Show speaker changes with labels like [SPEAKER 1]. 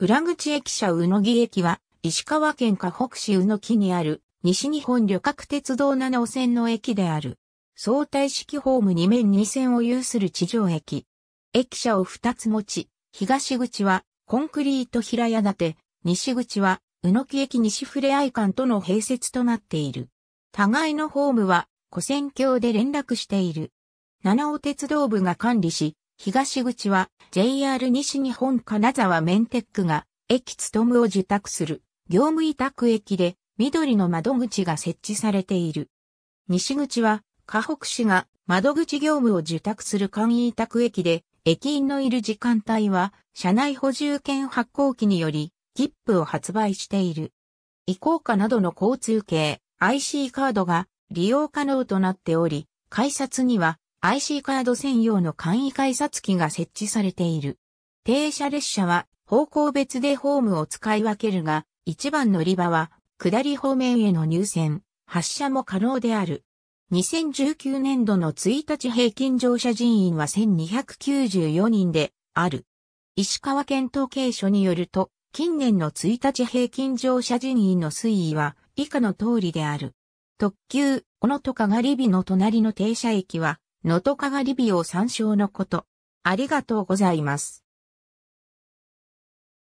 [SPEAKER 1] 裏口駅舎宇野木駅は、石川県河北市宇野木にある、西
[SPEAKER 2] 日本旅客鉄道7号線の駅である。相対式ホーム2面2線を有する地上駅。駅舎を2つ持ち、東口はコンクリート平屋建て、西口は宇野木駅西ふれあい館との併設となっている。互いのホームは、古線橋で連絡している。七尾鉄道部が管理し、東口は JR 西日本金沢メンテックが駅つとむを受託する業務委託駅で緑の窓口が設置されている。西口は河北市が窓口業務を受託する簡易委託駅で駅員のいる時間帯は車内補充券発行機により切符を発売している。移行課などの交通系 IC カードが利用可能となっており、改札には IC カード専用の簡易改札機が設置されている。停車列車は方向別でホームを使い分けるが、一番乗り場は下り方面への入線、発車も可能である。2019年度の1日平均乗車人員は1294人である。石川県統計所によると、近年の1日平均乗車人員の推移は以下の通りである。特急、小野とかがりびの隣の停車駅は、のとかがリビ
[SPEAKER 1] オ参照のこと。ありがとうございます。